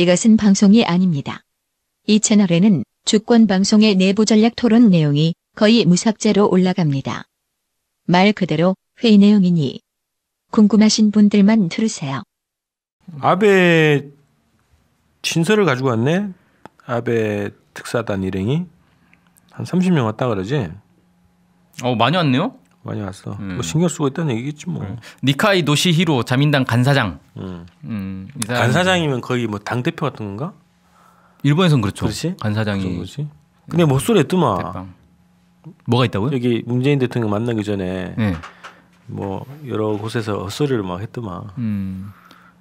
이것은 방송이 아닙니다. 이 채널에는 주권 방송의 내부 전략 토론 내용이 거의 무삭제로 올라갑니다. 말 그대로 회의 내용이니 궁금하신 분들만 들으세요. 아베 신서를 가지고 왔네. 아베 특사단 일행이 한 30명 왔다 그러지. 어 많이 왔네요. 많이 왔어. 뭐 음. 뭐 신경 쓰고 있다는 얘기겠지 뭐. 음. 니카이 노시히로 자민당 간사장. 음. 음 간사장이면 거의 뭐 당 대표 같은 건가? 일본에선 그렇죠. 그렇지? 간사장이. 그렇죠, 그렇지. 근데 목소리 뜨마. 뭐가 있다고요? 여기 문재인 대통령 만나기 전에 네. 뭐 여러 곳에서 헛소리를 막 했더만. 음.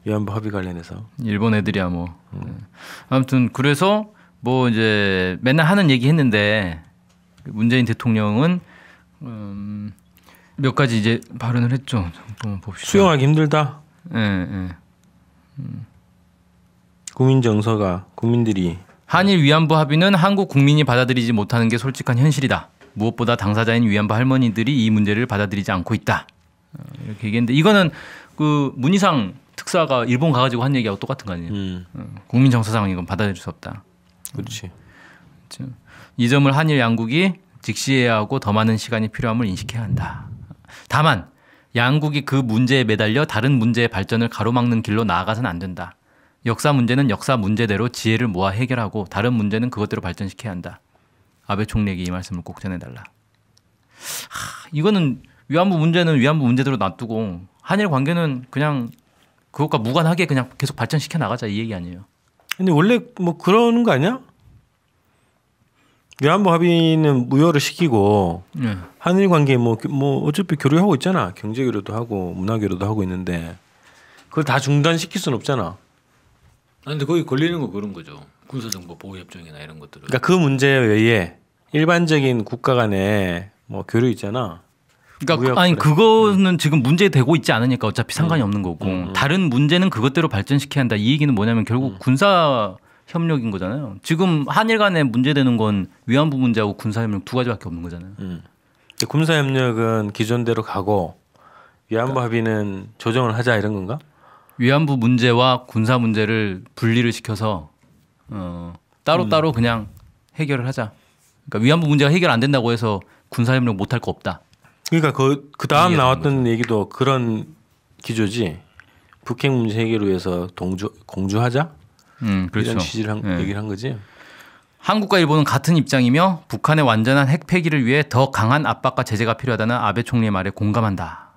위안부 합의 관련해서. 일본 애들이야 뭐. 음. 네. 아무튼 그래서 뭐 이제 맨날 하는 얘기 했는데 문재인 대통령은 음몇 가지 이제 발언을 했죠. 잠깐 봅시다. 수용하기 힘들다. 예, 예. 국민 정서가 국민들이 한일 위안부 합의는 한국 국민이 받아들이지 못하는 게 솔직한 현실이다. 무엇보다 당사자인 위안부 할머니들이 이 문제를 받아들이지 않고 있다. 어, 이렇게 얘기했는데 이거는 그 문희상 특사가 일본 가가지고 한 얘기하고 똑같은 거 아니에요. 음. 어, 국민 정서상 이건 받아들일 수 없다. 그렇지. 음. 이 점을 한일 양국이 직시해야 하고 더 많은 시간이 필요함을 인식해야 한다. 다만 양국이 그 문제에 매달려 다른 문제의 발전을 가로막는 길로 나아가선 안 된다. 역사 문제는 역사 문제대로 지혜를 모아 해결하고 다른 문제는 그것대로 발전시켜야 한다. 아베 총리에게 이 말씀을 꼭 전해달라. 하, 이거는 위안부 문제는 위안부 문제대로 놔두고 한일 관계는 그냥 그것과 무관하게 그냥 계속 발전시켜 나가자 이 얘기 아니에요. 근데 원래 뭐 그러는 거 아니야? 외한부 합의는 무효를 시키고 네. 한일 관계 뭐, 뭐 어차피 교류하고 있잖아 경제 교류도 하고 문화 교류도 하고 있는데 그걸 다 중단시킬 수는 없잖아. 아니 근데 거기 걸리는 거 그런 거죠. 군사정보 보호협정이나 이런 것들은. 그러니까 그 문제 외에 일반적인 국가 간의 뭐 교류 있잖아. 그러니까 아니 그거는 음. 지금 문제되고 있지 않으니까 어차피 상관이 음. 없는 거고 음, 음. 다른 문제는 그것대로 발전시켜야 한다. 이 얘기는 뭐냐면 결국 음. 군사 협력인 거잖아요. 지금 한일 간에 문제되는 건 위안부 문제하고 군사협력 두 가지밖에 없는 거잖아요. 음. 군사협력은 기존대로 가고 위안부 그러니까. 합의는 조정을 하자 이런 건가? 위안부 문제와 군사 문제를 분리를 시켜서 어, 따로 음. 따로 그냥 해결을 하자. 그러니까 위안부 문제가 해결 안 된다고 해서 군사협력 못할 거 없다. 그러니까 그, 그 다음 나왔던 거죠. 얘기도 그런 기조지. 북핵 문제 해결을 위해서 동조, 공주하자? 음, 그렇죠. 이런 취지를 한, 네. 얘기를 한 거지. 한국과 일본은 같은 입장이며 북한의 완전한 핵 폐기를 위해 더 강한 압박과 제재가 필요하다는 아베 총리의 말에 공감한다.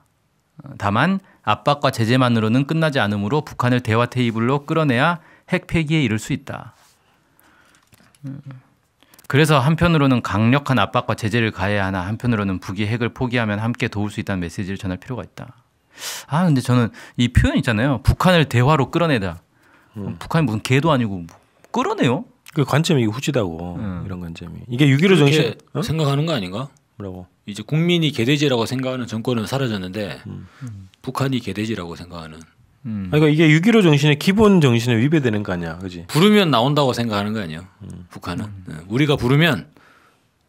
다만 압박과 제재만으로는 끝나지 않으므로 북한을 대화 테이블로 끌어내야 핵 폐기에 이를 수 있다. 그래서 한편으로는 강력한 압박과 제재를 가해야 하나 한편으로는 북이 핵을 포기하면 함께 도울 수 있다는 메시지를 전할 필요가 있다. 아 근데 저는 이 표현 있잖아요. 북한을 대화로 끌어내다. 음. 북한이 무슨 개도 아니고 끌어내요? 뭐 그 관점이 후지다고 음. 이런 관점이 이게 6.15 정신 어? 생각하는 거 아닌가? 뭐라고? 이제 국민이 개돼지라고 생각하는 정권은 사라졌는데 음. 북한이 개돼지라고 생각하는. 음. 그러니까 이게 6.15 정신의 기본 정신에 위배되는 거 아니야, 그지 부르면 나온다고 생각하는 거 아니야, 음. 북한은. 음. 네. 우리가 부르면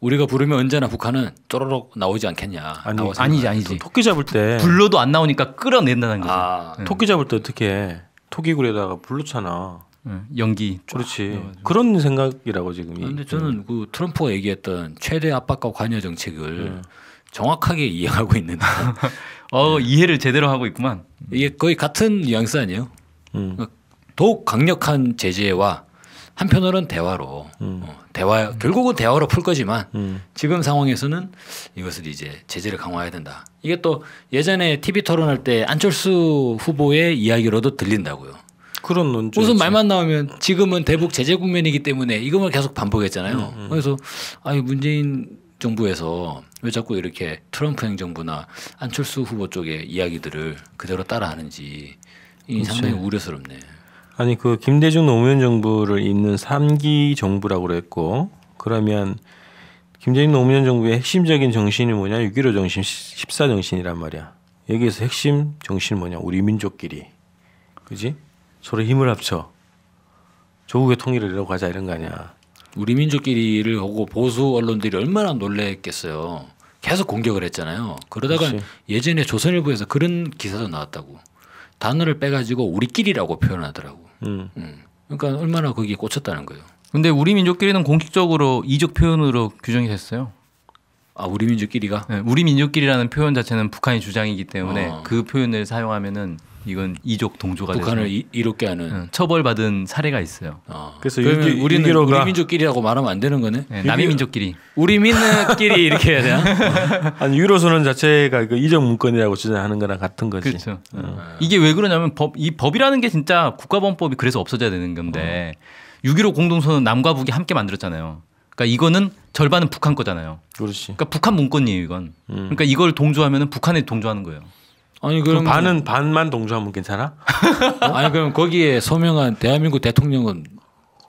우리가 부르면 언제나 북한은 쪼로록 나오지 않겠냐. 아니, 아니지, 아니지. 토끼 잡을 때 불러도 안 나오니까 끌어낸다는 거지. 아, 음. 토끼 잡을 때 어떻게? 해? 토기구리에다가 불렀잖아. 예, 연기. 그렇지. 그런 생각이라고 지금. 그런데 그 저는 그 트럼프가 얘기했던 최대 압박과 관여 정책을 예. 정확하게 이해하고 있는데. 어 예. 이해를 제대로 하고 있구만. 이게 음. 거의 같은 양상 스 아니에요? 음. 그러니까 더욱 강력한 제재와 한편으로는 대화로 음. 어, 대화 음. 결국은 대화로 풀 거지만 음. 지금 상황에서는 이것을 이제 제재를 강화해야 된다. 이게 또 예전에 TV 토론할 때 안철수 후보의 이야기로도 들린다고요. 그런 논조. 무슨 말만 나오면 지금은 대북 제재 국면이기 때문에 이것만 계속 반복했잖아요. 음, 음. 그래서 아니 문재인 정부에서 왜 자꾸 이렇게 트럼프 행정부나 안철수 후보 쪽의 이야기들을 그대로 따라하는지 이 그렇죠. 상당히 우려스럽네. 아니 그 김대중 노무현 정부를 잇는 3기 정부라고 그랬고 그러면 김대중 노무현 정부의 핵심적인 정신이 뭐냐? 6.15 정신, 14 정신이란 말이야. 여기에서 핵심 정신이 뭐냐? 우리 민족끼리. 그지? 서로 힘을 합쳐. 조국의 통일을 이뤄가자 이런 거 아니야. 우리 민족끼리를 보고 보수 언론들이 얼마나 놀랬겠어요. 계속 공격을 했잖아요. 그러다가 그치. 예전에 조선일보에서 그런 기사도 나왔다고. 단어를 빼가지고 우리끼리라고 표현하더라고. 음. 음. 그러니까 얼마나 거기에 꽂혔다는 거예요. 근데 우리 민족끼리는 공식적으로 이적 표현으로 규정이 됐어요. 아 우리 민족끼리가? 네, 우리 민족끼리라는 표현 자체는 북한의 주장이기 때문에 어. 그 표현을 사용하면은 이건 이족 동조가 북한을 돼서. 이, 롭게 하는 응, 처벌받은 사례가 있어요. 아, 그래서 그러면 일기, 우리는 일기로가... 우리 민족끼리라고 말하면 안 되는 거네. 네, 남의 민족끼리. 우리 민족끼리 이렇게 해야 돼요. 아니 유로선언 자체가 그 이적 문건이라고 주장하는 거랑 같은 거지. 그렇죠. 응. 어. 음. 이게 왜 그러냐면 법 이 법이라는 게 진짜 국가범법이 그래서 없어져야 되는 건데 어. 6.15 공동선언 남과 북이 함께 만들었잖아요. 그러니까 이거는 절반은 북한 거잖아요. 그렇지. 그러니까 북한 문건이에요 이건. 음. 그러니까 이걸 동조하면 은 북한에 동조하는 거예요. 아니 그럼 그 반은 반만 동조하면 괜찮아? 아니 그럼 거기에 서명한 대한민국 대통령은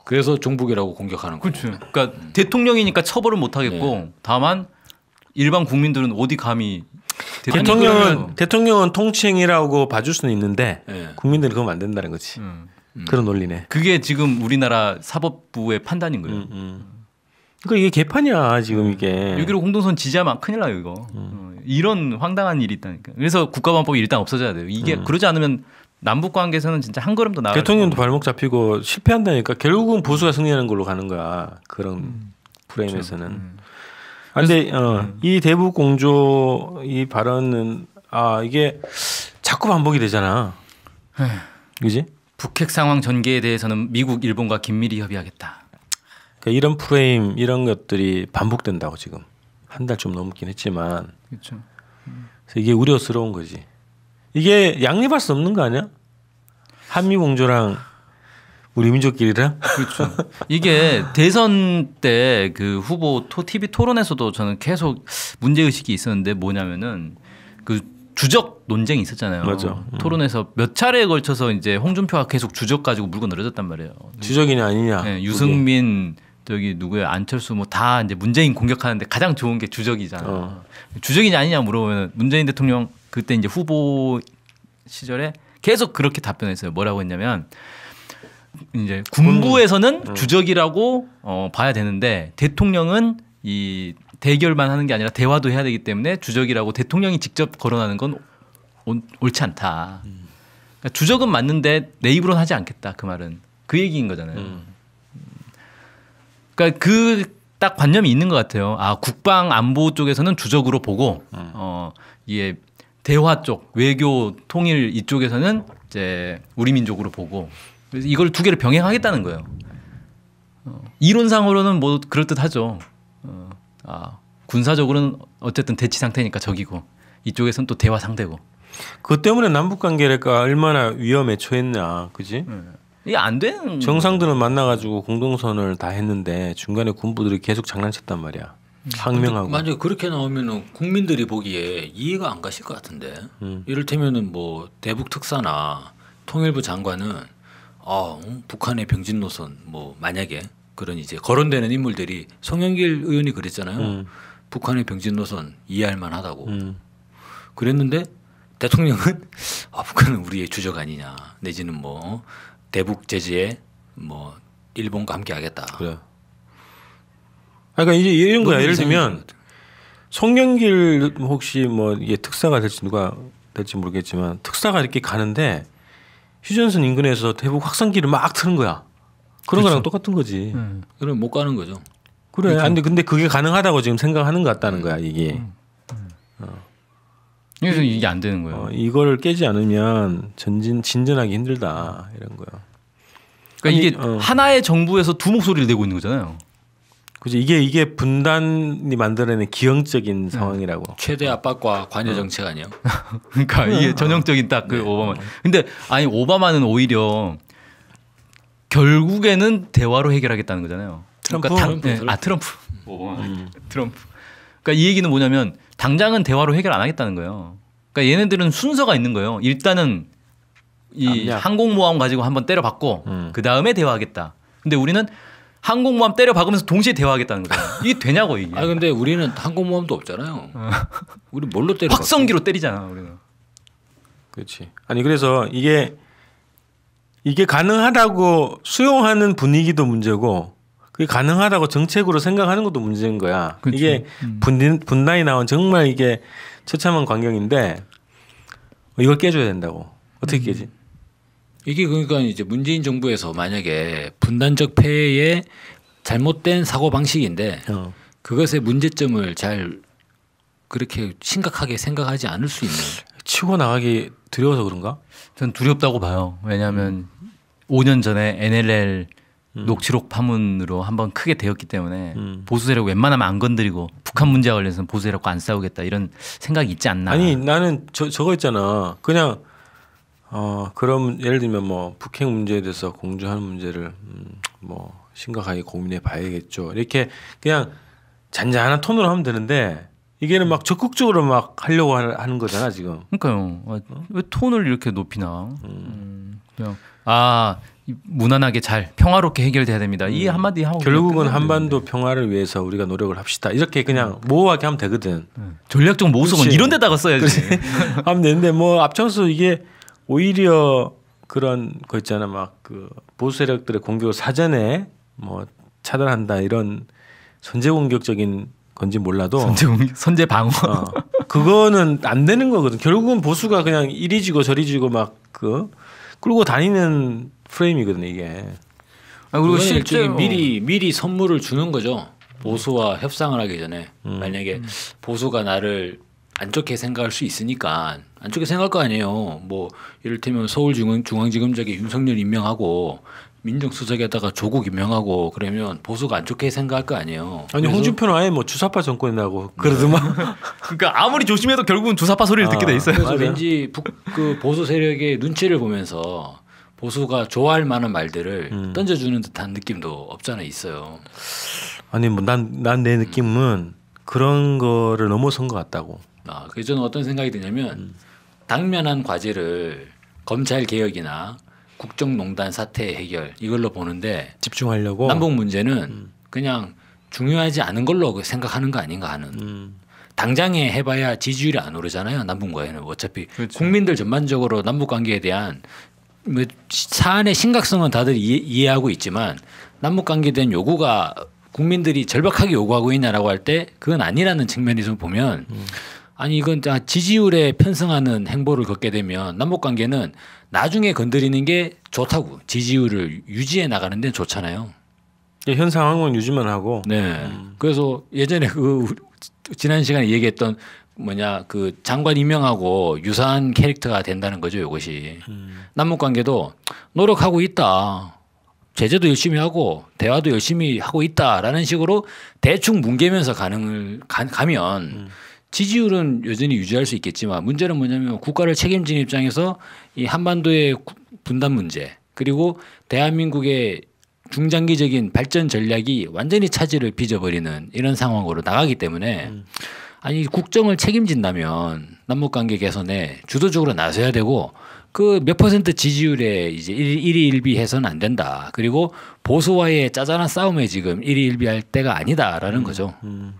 그래서 종북이라고 공격하는 거죠. 그렇죠. 그러니까 음. 대통령이니까 처벌은 못 하겠고 네. 다만 일반 국민들은 어디 감히 대통령은 대통령은, 대통령은 통치행라고 봐줄 수는 있는데 네. 국민들은 그건 안 된다는 거지. 음. 음. 그런 논리네. 그게 지금 우리나라 사법부의 판단인 거예요. 음, 음. 그러니까 이게 개판이야 지금 이게. 6.15 공동선 지지하면 큰일 나요 이거. 어, 이런 황당한 일이 있다니까. 그래서 국가반안법이 일단 없어져야 돼요. 이게 음. 그러지 않으면 남북 관계에서는 진짜 한 걸음 더 나아. 대통령도 발목 잡히고 실패한다니까 결국은 보수가 승리하는 걸로 가는 거야. 그런 음. 프레임에서는. 그렇죠. 음. 아, 근데 어, 음. 이 대북 공조 이 발언은 아 이게 자꾸 반복이 되잖아. 그지? 북핵 상황 전개에 대해서는 미국, 일본과 긴밀히 협의하겠다. 그러니까 이런 프레임 이런 것들이 반복된다고 지금 한 달 좀 넘긴 했지만 그렇죠. 음. 그래서 이게 우려스러운 거지. 이게 양립할 수 없는 거 아니야? 한미 공조랑 우리 민족끼리랑 그렇죠. 이게 대선 때 그 후보 토 TV 토론에서도 저는 계속 문제 의식이 있었는데 뭐냐면은 그 주적 논쟁이 있었잖아요. 맞아. 음. 토론에서 몇 차례에 걸쳐서 이제 홍준표가 계속 주적 가지고 물고 늘어졌단 말이에요. 주적이냐 아니냐. 네, 유승민, 저기 누구야 안철수 뭐 다 이제 문재인 공격하는데 가장 좋은 게 주적이잖아. 어. 주적이냐 아니냐 물어보면 문재인 대통령 그때 이제 후보 시절에 계속 그렇게 답변했어요. 뭐라고 했냐면 이제 군부에서는 음. 주적이라고 어, 봐야 되는데 대통령은 이 대결만 하는 게 아니라 대화도 해야 되기 때문에 주적이라고 대통령이 직접 거론하는 건 옳지 않다. 음. 그러니까 주적은 맞는데 내 입으로는 하지 않겠다. 그 말은 그 얘기인 거잖아요. 음. 그러니까 그딱 관념이 있는 것 같아요. 아 국방 안보 쪽에서는 주적으로 보고 음. 어 이게 대화 쪽 외교 통일 이쪽에서는 이제 우리 민족으로 보고 그래서 이걸 두 개를 병행하겠다는 거예요. 어, 이론상으로는 뭐 그럴 듯하죠. 어, 아 군사적으로는 어쨌든 대치 상태니까 적이고 이쪽에서는 또 대화 상대고. 그 때문에 남북 관계가 얼마나 위험에 처했나, 그지? 음. 이게 안 되는 정상들은 만나가지고 공동선을 다 했는데 중간에 군부들이 계속 장난쳤단 말이야. 항명하고 만약 그렇게 나오면은 국민들이 보기에 이해가 안 가실 것 같은데 음. 이를테면은 뭐 대북 특사나 통일부 장관은 아 음, 북한의 병진 노선 뭐 만약에 그런 이제 거론되는 인물들이 송영길 의원이 그랬잖아요 음. 북한의 병진 노선 이해할 만하다고 음. 그랬는데 대통령은 아 북한은 우리의 주적 아니냐 내지는 뭐 대북 제재에 뭐 일본과 함께하겠다. 그래. 아, 그러니까 이제 이런 거야. 예를 들면 송영길 혹시 뭐 이게 특사가 될지 누가 될지 모르겠지만 특사가 이렇게 가는데 휴전선 인근에서 대북 확산기를 막 트는 거야. 그런 그렇죠. 거랑 똑같은 거지. 음. 그럼 못 가는 거죠. 그래. 그렇죠. 그러니까 아니 근데 그게 가능하다고 지금 생각하는 것 같다는 거야 이게. 음. 음. 어. 그래서 이게 안 되는 거예요. 어, 이걸 깨지 않으면 전진 진전하기 힘들다 이런 거야. 그러니까 이게 어. 하나의 정부에서 두 목소리를 내고 있는 거잖아요. 그죠 이게 이게 분단이 만들어낸 기형적인 음. 상황이라고. 최대 압박과 관여 정책 아니요? 그러니까 이게 음. 전형적인 딱그 네. 오바마. 근데 아니 오바마는 오히려 결국에는 대화로 해결하겠다는 거잖아요. 트럼프. 그러니까 당, 트럼프. 네. 아 트럼프. 음. 오바마. 음. 트럼프. 그러니까 이 얘기는 뭐냐면 당장은 대화로 해결 안 하겠다는 거예요. 그러니까 얘네들은 순서가 있는 거예요. 일단은 이 압력. 항공모함 가지고 한번 때려박고 음. 그 다음에 대화하겠다. 근데 우리는 항공모함 때려박으면서 동시에 대화하겠다는 거죠. 이게 되냐고 이게. 아 근데 우리는 항공모함도 없잖아요. 어. 우리 뭘로 때려? 확성기로 때리잖아 우리는. 그렇지. 아니 그래서 이게 이게 가능하다고 수용하는 분위기도 문제고 그게 가능하다고 정책으로 생각하는 것도 문제인 거야. 그치. 이게 음. 분, 분단이 나온 정말 이게 처참한 광경인데 이걸 깨줘야 된다고. 어떻게 깨지? 음. 이게 그러니까 이제 문재인 정부에서 만약에 분단적 폐해의 잘못된 사고 방식인데 어. 그것의 문제점을 잘 그렇게 심각하게 생각하지 않을 수 있는. 치고 나가기 두려워서 그런가? 전 두렵다고 봐요. 왜냐하면 음. 5년 전에 NLL 음. 녹취록 파문으로 한번 크게 되었기 때문에 음. 보수 세력 웬만하면 안 건드리고 북한 문제와 관련해서는 보수 세력과 안 싸우겠다 이런 생각이 있지 않나. 아니 나는 저 저거 있잖아. 그냥 어, 그럼 예를 들면 뭐 북핵 문제에 대해서 공조하는 문제를 음, 뭐 심각하게 고민해 봐야겠죠. 이렇게 그냥 잔잔한 톤으로 하면 되는데 이게는 막 적극적으로 막 하려고 하는 거잖아 지금. 그러니까요. 어, 어? 왜 톤을 이렇게 높이나? 음. 음. 그냥 아 무난하게 잘 평화롭게 해결돼야 됩니다. 이 음. 한마디 하고 결국은 한반도 되는데. 평화를 위해서 우리가 노력을 합시다. 이렇게 그냥 음. 모호하게 하면 되거든. 네. 전략적 모호성은 이런 데다가 써야지. 하면 되는데 뭐 앞장서 이게 오히려 그런 거 있잖아 막그 보수 세력들의 공격을 사전에 뭐 차단한다 이런 선제 공격적인 건지 몰라도 선제 공격, 선제 방어 어, 그거는 안 되는 거거든. 결국은 보수가 그냥 이리 지고 저리 지고 막 그 끌고 다니는 프레임이거든 이게. 아 그리고 실제 미리 미리 선물을 주는 거죠. 보수와 협상을 하기 전에 음. 만약에 음. 보수가 나를 안 좋게 생각할 수 있으니까 안 좋게 생각할 거 아니에요. 뭐 이를테면 서울중앙지검장에 윤석열 임명하고 민정수석에다가 조국 임명하고 그러면 보수가 안 좋게 생각할 거 아니에요. 아니 홍준표는 아예 뭐 주사파 정권이라고 네. 그러더만. 네. 그러니까 아무리 조심해도 결국은 주사파 소리를 아, 듣게 돼 있어요. 아 왠지 북, 그 보수 세력의 눈치를 보면서 보수가 좋아할 만한 말들을 음. 던져주는 듯한 느낌도 없잖아 있어요. 아니 뭐 난 난 내 느낌은 음. 그런 거를 넘어선 것 같다고. 아, 그래서 저는 어떤 생각이 드냐면 음. 당면한 과제를 검찰 개혁이나 국정농단 사태 해결 이걸로 보는데 집중하려고 남북 문제는 음. 그냥 중요하지 않은 걸로 그 생각하는 거 아닌가 하는 음. 당장에 해봐야 지지율이 안 오르잖아요 남북과에는 어차피 그렇죠. 국민들 전반적으로 남북 관계에 대한 뭐 사안의 심각성은 다들 이해, 하고 있지만 남북 관계에 대한 요구가 국민들이 절박하게 요구하고 있냐라고 할 때 그건 아니라는 측면에서 보면 음. 아니 이건 지지율에 편성하는 행보를 걷게 되면 남북 관계는 나중에 건드리는 게 좋다고 지지율을 유지해 나가는 데 좋잖아요. 예, 현 상황은 유지만 하고. 네. 음. 그래서 예전에 그 지난 시간에 얘기했던 뭐냐 그 장관 임명하고 유사한 캐릭터가 된다는 거죠. 이것이 음. 남북 관계도 노력하고 있다. 제재도 열심히 하고 대화도 열심히 하고 있다라는 식으로 대충 뭉개면서 가능을 가, 가면. 음. 지지율은 여전히 유지할 수 있겠지만 문제는 뭐냐면 국가를 책임진 입장에서 이 한반도의 분단 문제 그리고 대한민국의 중장기적인 발전 전략이 완전히 차질을 빚어버리는 이런 상황으로 나가기 때문에 음. 아니 국정을 책임진다면 남북관계 개선에 주도적으로 나서야 되고 그 몇 퍼센트 지지율에 이제 일희일비해서는 안 된다. 그리고 보수와의 짜잔한 싸움에 지금 일희일비할 때가 아니다라는 음. 거죠. 음.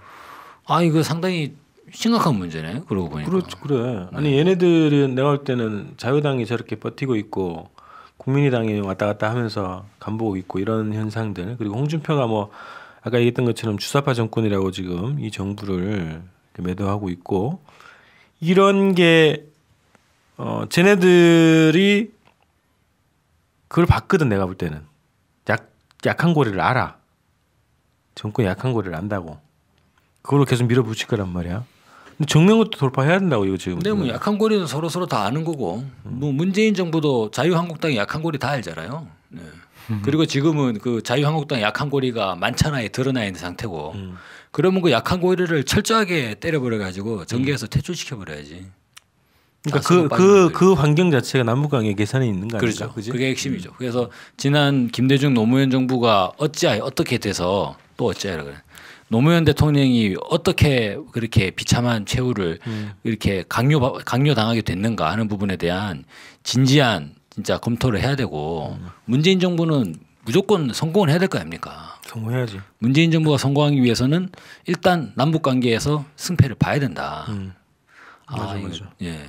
아 이거 상당히 심각한 문제네. 그러고 보니까. 그렇죠. 그래. 네. 아니 네. 얘네들은 내가 볼 때는 자유당이 저렇게 버티고 있고 국민의당이 왔다 갔다 하면서 간보고 있고 이런 현상들 그리고 홍준표가 뭐 아까 얘기했던 것처럼 주사파 정권이라고 지금 이 정부를 매도하고 있고 이런 게 어, 쟤네들이 그걸 봤거든 내가 볼 때는 약 약한 고리를 알아 정권 약한 고리를 안다고 그걸로 계속 밀어붙일 거란 말이야. 근데 정면것도 돌파해야 된다고 이거 지금. 근데 뭐 약한 고리는 서로 서로 다 아는 거고 뭐 음. 문재인 정부도 자유한국당의 약한 고리 다 알잖아요. 네. 음. 그리고 지금은 그 자유한국당 약한 고리가 많잖아요. 드러나 있는 상태고 음. 그러면 그 약한 고리를 철저하게 때려버려 가지고 정계에서 음. 퇴출시켜 버려야지. 그러니까 그 그그 그, 그 환경 자체가 남북관계 개선에 있는 거 아니죠? 그죠 그게 핵심이죠. 음. 그래서 지난 김대중 노무현 정부가 어찌하여 어떻게 돼서 또 어찌하여 그래. 노무현 대통령이 어떻게 그렇게 비참한 최후를 음. 이렇게 강요 강요당하게 됐는가 하는 부분에 대한 진지한 진짜 검토를 해야 되고 음. 문재인 정부는 무조건 성공을 해야 될 거 아닙니까? 성공해야지. 문재인 정부가 성공하기 위해서는 일단 남북 관계에서 승패를 봐야 된다. 음. 아, 맞아, 맞아. 예.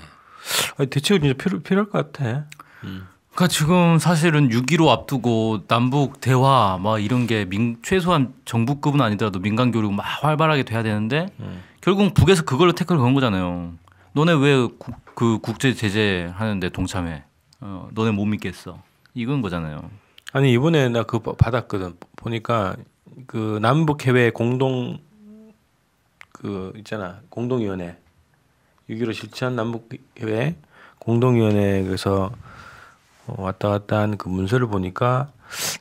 아니, 대책은 진짜 필요, 필요할 것 같아. 음. 그러니까 지금 사실은 6.15 앞두고 남북 대화 막 이런 게 민, 최소한 정부급은 아니더라도 민간 교류 막 활발하게 돼야 되는데 음. 예. 결국 은 북에서 그걸로 태클을 건 거잖아요. 너네 왜 그 국제 제재 하는데 동참해? 어, 너네 못 믿겠어. 이건 거잖아요. 아니 이번에 나 그거 받았거든. 보니까 그 남북 해외 공동 그 있잖아 공동위원회 6.15 실천 남북 해외 공동위원회에서 어, 왔다 갔다 한그 문서를 보니까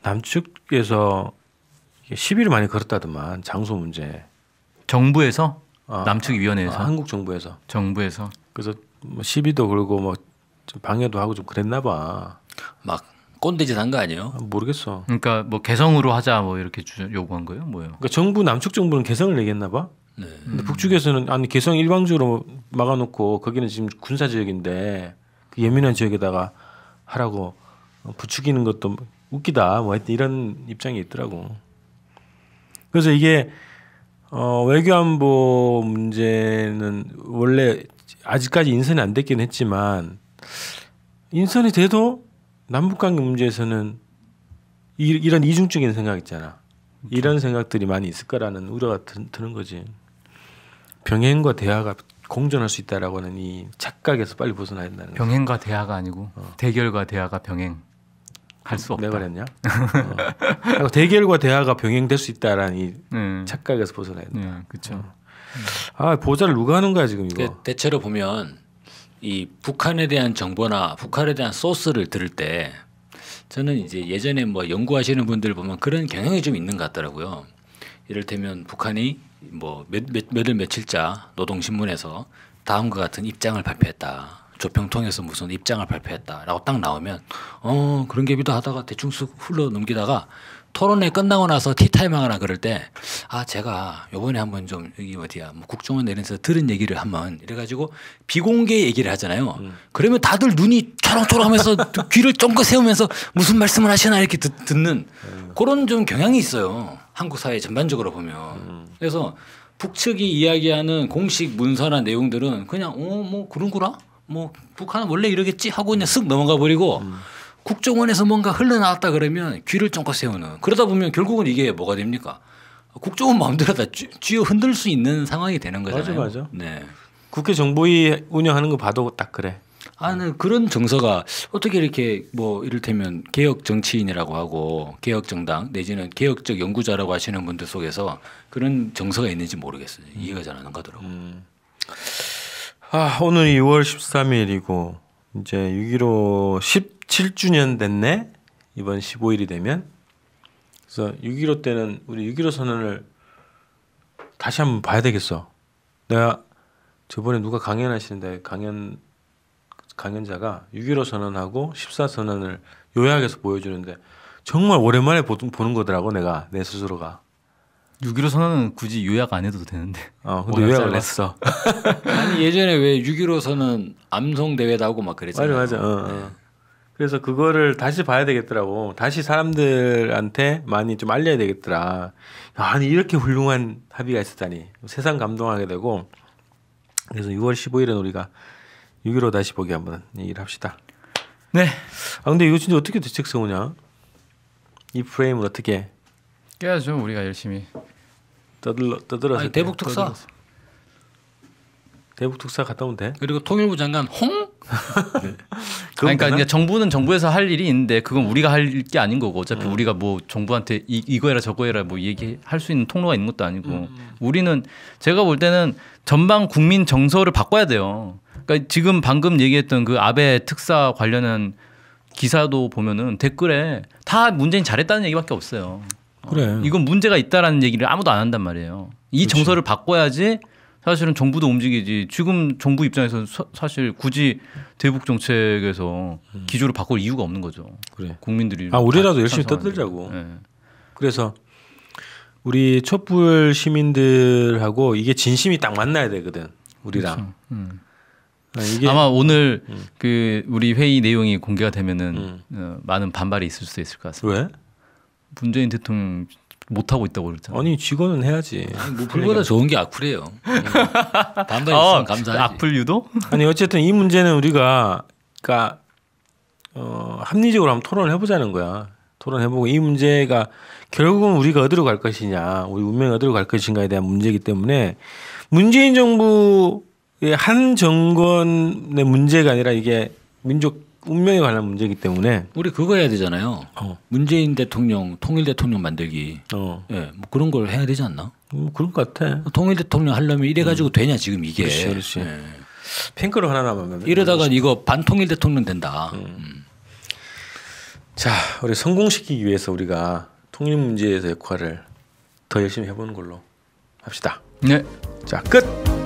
남측에서 시비를 많이 걸었다더만 장소 문제. 정부에서 아, 어. 남측 위원회에서 아, 어, 한국 정부에서 정부에서 그래서 뭐 시비도 그 걸고 뭐 방해도 하고 좀 그랬나 봐. 막 꼰대짓 한거 아니에요? 아, 모르겠어. 그러니까 뭐 개성으로 하자 뭐 이렇게 주, 요구한 거예요, 뭐예요? 그러니까 정부 남측 정부는 개성을 얘기했나 봐. 네. 근데 북측에서는 아니 개성 일방적으로 막아놓고 거기는 지금 군사 지역인데 그 예민한 지역에다가 하라고 부추기는 것도 웃기다 뭐 하여튼 이런 입장이 있더라고. 그래서 이게 어, 외교안보 문제는 원래 아직까지 인선이 안 됐긴 했지만 인선이 돼도 남북관계 문제에서는 이, 이런 이중적인 생각 있잖아. 이런 생각들이 많이 있을 거라는 우려가 드, 는 거지. 병행과 대화가 공존할 수 있다라고 하는 이 착각에서 빨리 벗어나야 된다는 거죠. 병행과 대화가 아니고 어. 대결과 대화가 병행. 할 수 없다. 내가 그랬냐? 어. 그러니까 대결과 대화가 병행될 수 있다라는 이 네. 착각에서 벗어나야 된다. 네, 그렇죠. 어. 아 보좌를 누가 하는 거야 지금 이거? 대체로 보면 이 북한에 대한 정보나 북한에 대한 소스를 들을 때 저는 이제 예전에 뭐 연구하시는 분들 보면 그런 경향이 좀 있는 것 같더라고요. 이를테면 북한이 뭐몇몇몇 며칠자 노동신문에서 다음과 같은 입장을 발표했다. 조평통에서 무슨 입장을 발표했다라고 딱 나오면 어 그런 게비도 하다가 대충 쑥 흘러 넘기다가 토론회 끝나고 나서 티타임 하거나 그럴 때 아 제가 요번에 한번 좀 여기 어디야 뭐 국정원 내려서 들은 얘기를 한번 이래가지고 비공개 얘기를 하잖아요. 음. 그러면 다들 눈이 초롱초롱하면서 귀를 쫑긋 세우면서 무슨 말씀을 하시나 이렇게 듣, 는 음. 그런 좀 경향이 있어요. 한국 사회 전반적으로 보면. 음. 그래서 북측이 이야기하는 공식 문서나 내용들은 그냥 어 뭐 그런구나 뭐 북한은 원래 이러겠지 하고 그냥 쓱 넘어가 버리고 음. 국정원에서 뭔가 흘러나왔다 그러면 귀를 쫑긋 세우는 그러다 보면 결국은 이게 뭐가 됩니까? 국정원 마음대로 다 쥐어 흔들 수 있는 상황이 되는 거잖아요. 맞아 맞아. 네. 국회 정보위 운영하는 거 봐도 딱 그래. 아, 는 네. 그런 정서가 어떻게 이렇게 뭐 이를테면 개혁 정치인이라고 하고 개혁 정당 내지는 개혁적 연구자라고 하시는 분들 속에서 그런 정서가 있는지 모르겠어요. 이해가 잘 안 가더라고요. 음. 아, 오늘 2월 13일이고 이제 6.15 17주년 됐네. 이번 15일이 되면 그래서 6.15 때는 우리 6.15 선언을 다시 한번 봐야 되겠어. 내가 저번에 누가 강연하시는데 강연 강연자가 6.15 선언하고 14 선언을 요약해서 보여주는데 정말 오랜만에 보는 거더라고 내가 내 스스로가 6.15 선언은 굳이 요약 안 해도 되는데. 어, 근데 요약을 했어. 아니 예전에 왜6.15 선언 암송 대회도 하고 막 그랬잖아요. 맞아 맞아. 어, 어, 네. 그래서 그거를 다시 봐야 되겠더라고. 다시 사람들한테 많이 좀 알려야 되겠더라. 아니 이렇게 훌륭한 합의가 있었다니 세상 감동하게 되고 그래서 6월 15일에 우리가 6.15 다시 보기 한번 얘기를 합시다. 네. 아 근데 이거 진짜 어떻게 대책 세우냐? 이 프레임을 어떻게? 깨야죠 우리가 열심히. 떠들러 떠들어. 아니 대북 특사. 대북 특사 갔다 오면 돼. 그리고 통일부 장관 홍. 네. 그러니까 되나? 정부는 정부에서 할 일이 있는데 그건 우리가 할 게 아닌 거고 어차피 음. 우리가 뭐 정부한테 이, 이거 해라 저거 해라 뭐 얘기할 수 있는 통로가 있는 것도 아니고 음, 음, 음. 우리는 제가 볼 때는 전방 국민 정서를 바꿔야 돼요. 그러니까 지금 방금 얘기했던 그 아베 특사 관련한 기사도 보면은 댓글에 다 문재인 잘했다는 얘기밖에 없어요. 그래. 어, 이건 문제가 있다라는 얘기를 아무도 안 한단 말이에요. 이 그렇지. 정서를 바꿔야지 사실은 정부도 움직이지 지금 정부 입장에서는 사실 굳이 대북 정책에서 음. 기조를 바꿀 이유가 없는 거죠. 그래. 국민들이 아 우리라도 열심히 떠들자고. 네. 그래서 우리 촛불 시민들하고 이게 진심이 딱 만나야 되거든. 우리랑. 그렇죠. 음. 네, 아마 오늘 음. 그 우리 회의 내용이 공개가 되면은 음. 어, 많은 반발이 있을 수도 있을 것 같습니다. 왜? 문재인 대통령 못 하고 있다고 그랬잖아요. 아니 직원은 해야지. 뭐보다 그러니까. 좋은 게 악플이에요. 음. 반반 어, 아, 감사하지. 악플 유도? 아니 어쨌든 이 문제는 우리가 그러니까 어, 합리적으로 한번 토론을 해보자는 거야. 토론해보고 이 문제가 결국은 우리가 어디로 갈 것이냐, 우리 운명이 어디로 갈 것인가에 대한 문제이기 때문에 문재인 정부 예, 한 정권의 문제가 아니라 이게 민족 운명에 관한 문제이기 때문에 우리 그거 해야 되잖아요. 어. 문재인 대통령 통일 대통령 만들기. 어. 예, 뭐 그런 걸 해야 되지 않나? 음, 그런 것 같아. 통일 대통령 하려면 이래 가지고 음. 되냐 지금 이게. 그렇지, 그렇지. 예. 핑크로 하나 남았는 이러다가 이거 반통일 대통령 된다. 음. 음. 자, 우리 성공시키기 위해서 우리가 통일 문제에서 역할을 더 열심히 해보는 걸로 합시다. 네. 자, 끝.